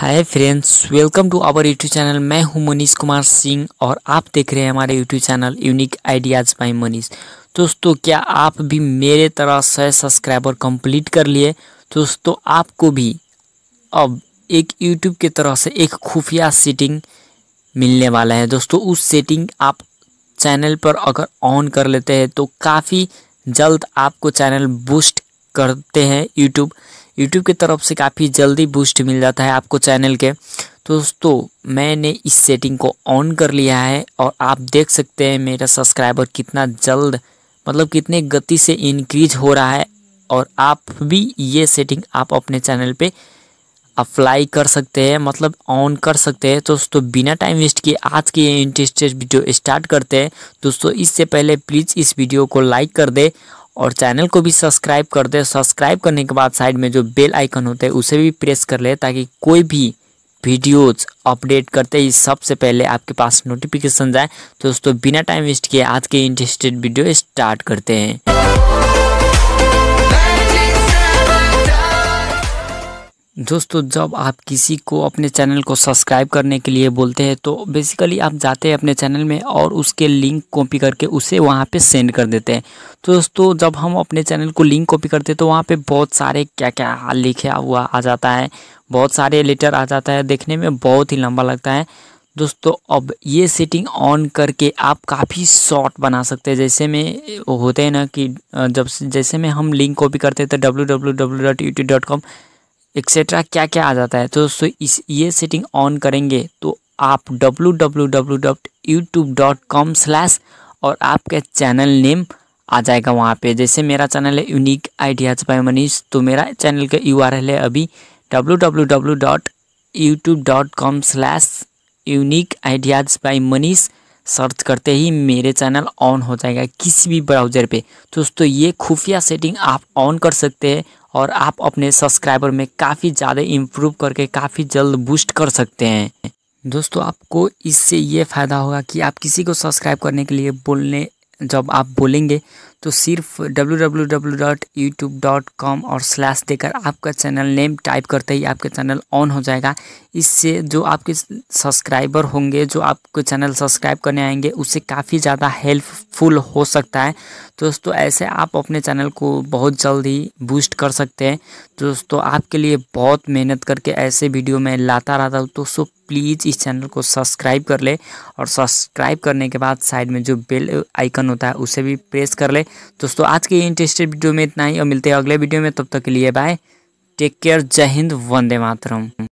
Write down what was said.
hi friends welcome to our YouTube channel मैं हूं मनीष कुमार सिंह और आप देख रहे हैं हमारे YouTube channel unique ideas by Manish दोस्तों क्या आप भी मेरे तरह से सब्सक्राइबर कंप्लीट कर लिए दोस्तों आपको भी अब एक यूट्यूब की तरह से एक खुफिया सेटिंग मिलने वाला है दोस्तों उस सेटिंग आप चैनल पर अगर ऑन कर लेते हैं तो काफ़ी जल्द आपको चैनल बूस्ट करते हैं यूट्यूब यूट्यूब की तरफ से काफ़ी जल्दी बूस्ट मिल जाता है आपको चैनल के तो दोस्तों मैंने इस सेटिंग को ऑन कर लिया है और आप देख सकते हैं मेरा सब्सक्राइबर कितना जल्द मतलब कितने गति से इनक्रीज हो रहा है और आप भी ये सेटिंग आप अपने चैनल पे अप्लाई कर सकते हैं मतलब ऑन कर सकते हैं तो दोस्तों बिना टाइम वेस्ट किए आज की ये इंटरेस्टेड वीडियो स्टार्ट करते हैं दोस्तों इससे पहले प्लीज़ इस वीडियो को लाइक कर दे और चैनल को भी सब्सक्राइब कर दे सब्सक्राइब करने के बाद साइड में जो बेल आइकन होते हैं उसे भी प्रेस कर ले ताकि कोई भी वीडियोज अपडेट करते ही सबसे पहले आपके पास नोटिफिकेशन जाए तो दोस्तों बिना टाइम वेस्ट किए आज के इंटरेस्टेड वीडियो स्टार्ट करते हैं दोस्तों जब आप किसी को अपने चैनल को सब्सक्राइब करने के लिए बोलते हैं तो बेसिकली आप जाते हैं अपने चैनल में और उसके लिंक कॉपी करके उसे वहाँ पे सेंड कर देते हैं तो दोस्तों जब हम अपने चैनल को लिंक कॉपी करते हैं तो वहाँ पे बहुत सारे क्या क्या लिखा हुआ आ जाता है बहुत सारे लेटर आ जाता है देखने में बहुत ही लंबा लगता है दोस्तों अब ये सेटिंग ऑन करके आप काफ़ी शॉर्ट बना सकते हैं जैसे में होते हैं ना कि जब जैसे में हम लिंक कॉपी करते हैं तो W W W dot YouTube dot com etcetera क्या क्या आ जाता है तो दोस्तों इस ये सेटिंग ऑन करेंगे तो आप W W W dot YouTube dot com slash और आपका चैनल नेम आ जाएगा वहाँ पे जैसे मेरा चैनल है यूनिक आइडियाज बाय मनीष तो मेरा चैनल का यू है अभी W W W dot YouTube dot com slash unique ideas by Manish search करते ही मेरे चैनल ऑन हो जाएगा किसी भी ब्राउज़र पे दोस्तों ये खुफिया सेटिंग आप ऑन कर सकते हैं और आप अपने सब्सक्राइबर में काफ़ी ज़्यादा इम्प्रूव करके काफ़ी जल्द बूस्ट कर सकते हैं दोस्तों आपको इससे ये फ़ायदा होगा कि आप किसी को सब्सक्राइब करने के लिए बोलने जब आप बोलेंगे तो सिर्फ www.youtube.com और स्लैश देकर आपका चैनल नेम टाइप करते ही आपका चैनल ऑन हो जाएगा इससे जो आपके सब्सक्राइबर होंगे जो आपको चैनल सब्सक्राइब करने आएंगे उससे काफ़ी ज़्यादा हेल्पफुल हो सकता है दोस्तों ऐसे आप अपने चैनल को बहुत जल्द ही बूस्ट कर सकते हैं दोस्तों आपके लिए बहुत मेहनत करके ऐसे वीडियो में लाता रहता हूँ तो सो प्लीज़ इस चैनल को सब्सक्राइब कर ले और सब्सक्राइब करने के बाद साइड में जो बेल आइकन होता है उसे भी प्रेस कर ले दोस्तों आज के इंटरेस्टेड वीडियो में इतना ही और मिलते हैं अगले वीडियो में तब तक के लिए बाय टेक केयर जय हिंद वंदे मातरम